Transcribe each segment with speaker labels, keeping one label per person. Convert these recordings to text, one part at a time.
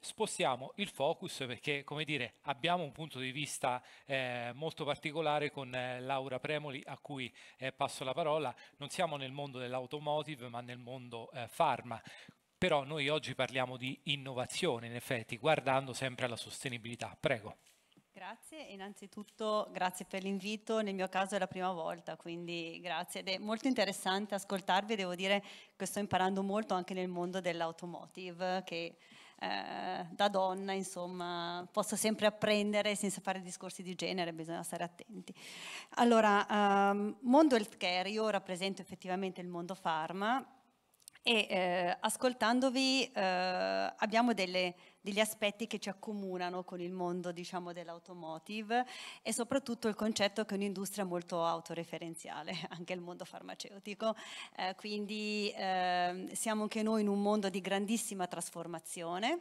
Speaker 1: spostiamo il focus perché, come dire, abbiamo un punto di vista eh, molto particolare con eh, Laura Premoli a cui eh, passo la parola. Non siamo nel mondo dell'automotive ma nel mondo eh, pharma. Però noi oggi parliamo di innovazione, in effetti, guardando sempre alla sostenibilità. Prego. Grazie, innanzitutto grazie per l'invito, nel mio caso è la prima volta, quindi grazie ed è molto interessante ascoltarvi, devo dire che sto imparando molto anche nel mondo dell'automotive che eh, da donna, insomma, posso sempre apprendere senza fare discorsi di genere, bisogna stare attenti. Allora, ehm, mondo healthcare, io rappresento effettivamente il mondo pharma, e eh, ascoltandovi eh, abbiamo delle, degli aspetti che ci accomunano con il mondo diciamo, dell'automotive e soprattutto il concetto che è un'industria molto autoreferenziale, anche il mondo farmaceutico, eh, quindi ehm, siamo anche noi in un mondo di grandissima trasformazione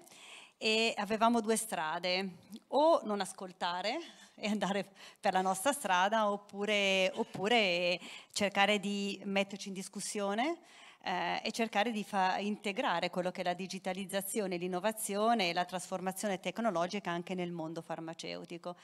Speaker 1: e avevamo due strade, o non ascoltare e andare per la nostra strada oppure, oppure cercare di metterci in discussione eh, e cercare di integrare quello che è la digitalizzazione, l'innovazione e la trasformazione tecnologica anche nel mondo farmaceutico.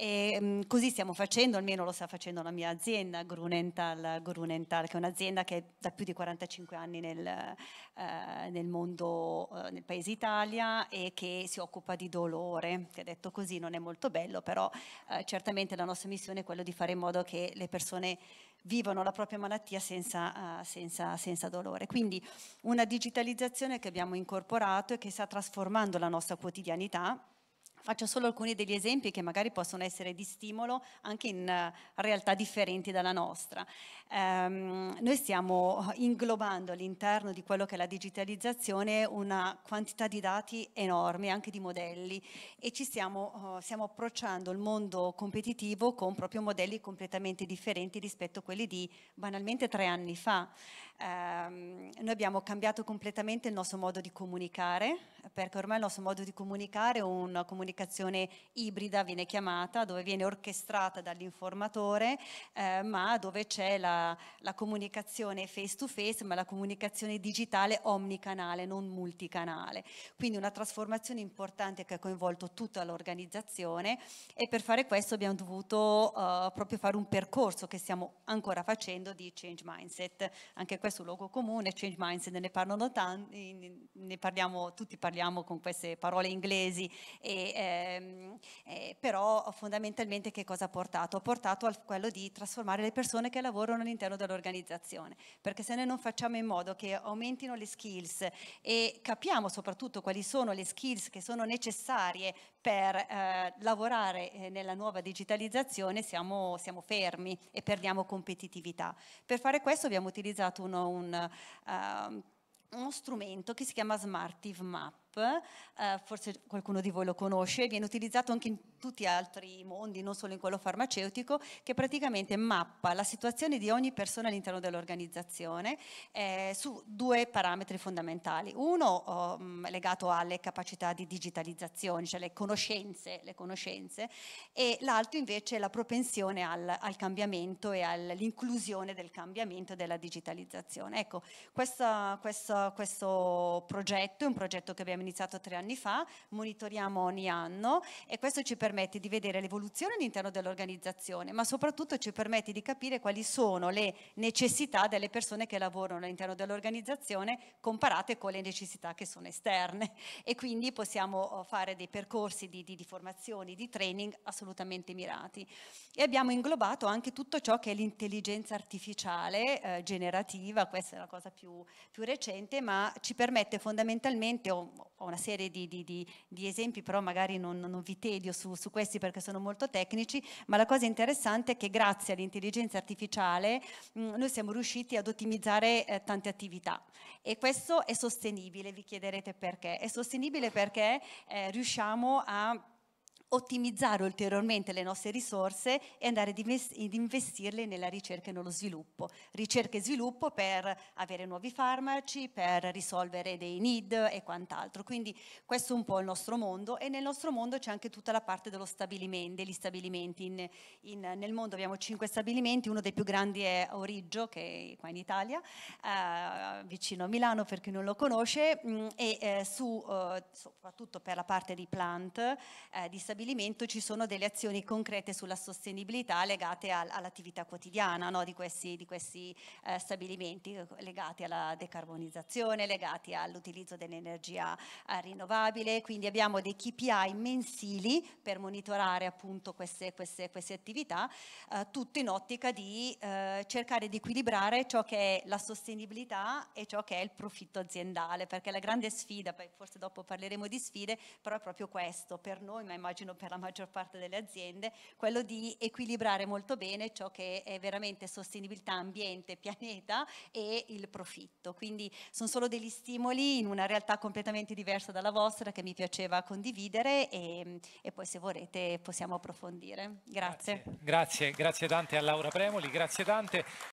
Speaker 1: E, mh, mm, così stiamo facendo, almeno lo sta facendo la mia azienda Grunenthal, Grunenthal che è un'azienda che è da più di 45 anni nel, eh, nel mondo, eh, nel paese Italia e che si occupa di dolore, che detto così non è molto bello, però eh, certamente la nostra missione è quella di fare in modo che le persone vivono la propria malattia senza, ah, senza, senza dolore. Quindi una digitalizzazione che abbiamo incorporato e che sta trasformando la nostra quotidianità Faccio solo alcuni degli esempi che magari possono essere di stimolo anche in eh, realtà differenti dalla nostra. Um, noi stiamo inglobando all'interno di quello che è la digitalizzazione una quantità di dati enorme, anche di modelli, e ci stiamo, uh, stiamo approcciando il mondo competitivo con proprio modelli completamente differenti rispetto a quelli di banalmente tre anni fa ehm, noi abbiamo cambiato completamente il nostro modo di comunicare, perché ormai il nostro modo di comunicare è una comunicazione ibrida, viene chiamata, dove viene orchestrata dall'informatore, eh, ma dove c'è la, la comunicazione face to face, ma la comunicazione digitale omnicanale, non multicanale. Quindi una trasformazione importante che ha coinvolto tutta l'organizzazione e per fare questo abbiamo dovuto eh, proprio fare un percorso che stiamo ancora facendo di change mindset. Anche questo questo è luogo comune, change minds, ne parlano tanti, ne parliamo, tutti parliamo con queste parole inglesi, e, ehm, eh, però fondamentalmente che cosa ha portato? Ha portato a quello di trasformare le persone che lavorano all'interno dell'organizzazione, perché se noi non facciamo in modo che aumentino le skills e capiamo soprattutto quali sono le skills che sono necessarie per eh, lavorare eh, nella nuova digitalizzazione siamo, siamo, fermi e perdiamo competitività. Per fare questo abbiamo utilizzato uno, un, uh, uno strumento che si chiama Smartive Map eh, forse qualcuno di voi lo conosce, viene utilizzato anche in tutti gli altri mondi, non solo in quello farmaceutico, che praticamente mappa la situazione di ogni persona all'interno dell'organizzazione eh, su due parametri fondamentali. Uno um, legato alle capacità di digitalizzazione, cioè le conoscenze, le conoscenze e l'altro invece è la propensione al, al cambiamento e all'inclusione del cambiamento e della digitalizzazione. Ecco, questo, questo, questo progetto è un progetto che abbiamo iniziato iniziato tre anni fa, monitoriamo ogni anno e questo ci permette di vedere l'evoluzione all'interno dell'organizzazione, ma soprattutto ci permette di capire quali sono le necessità delle persone che lavorano all'interno dell'organizzazione comparate con le necessità che sono esterne e quindi possiamo oh, fare dei percorsi di, di, di formazioni, di training assolutamente mirati. E abbiamo inglobato anche tutto ciò che è l'intelligenza artificiale eh, generativa, questa è la cosa più, più recente, ma ci permette fondamentalmente, o ho una serie di, di, di, di esempi, però magari non, non vi tedio su, su, questi perché sono molto tecnici, ma la cosa interessante è che grazie all'intelligenza artificiale mh, mm, noi siamo riusciti ad ottimizzare eh, tante attività e questo è sostenibile, vi chiederete perché. È sostenibile perché eh, riusciamo a ottimizzare ulteriormente le nostre risorse e andare ad investirle nella ricerca e nello sviluppo. Ricerca e sviluppo per avere nuovi farmaci, per risolvere dei need e quant'altro. Quindi questo è un po' il nostro mondo e nel nostro mondo c'è anche tutta la parte dello stabilimento, degli stabilimenti. In, in, nel mondo abbiamo cinque stabilimenti, uno dei più grandi è Origgio, che è qua in Italia, eh, vicino a Milano per chi non lo conosce, mh, mm, e eh, su, eh, soprattutto per la parte di plant, eh, di stabilimenti, stabilimento ci sono delle azioni concrete sulla sostenibilità legate al, all'attività quotidiana no? di questi, di questi eh, stabilimenti, eh, legati alla decarbonizzazione, legati all'utilizzo dell'energia eh, rinnovabile, quindi abbiamo dei KPI mensili per monitorare appunto queste, queste, queste attività, eh, tutto in ottica di eh, cercare di equilibrare ciò che è la sostenibilità e ciò che è il profitto aziendale, perché la grande sfida, forse dopo parleremo di sfide, però è proprio questo per noi, ma immagino immagino per la maggior parte delle aziende, quello di equilibrare molto bene ciò che è veramente sostenibilità, ambiente, pianeta e il profitto. Quindi sono solo degli stimoli in una realtà completamente diversa dalla vostra che mi piaceva condividere e, e poi se volete possiamo approfondire. Grazie. Grazie, grazie, grazie Dante a Laura Premoli, grazie Dante.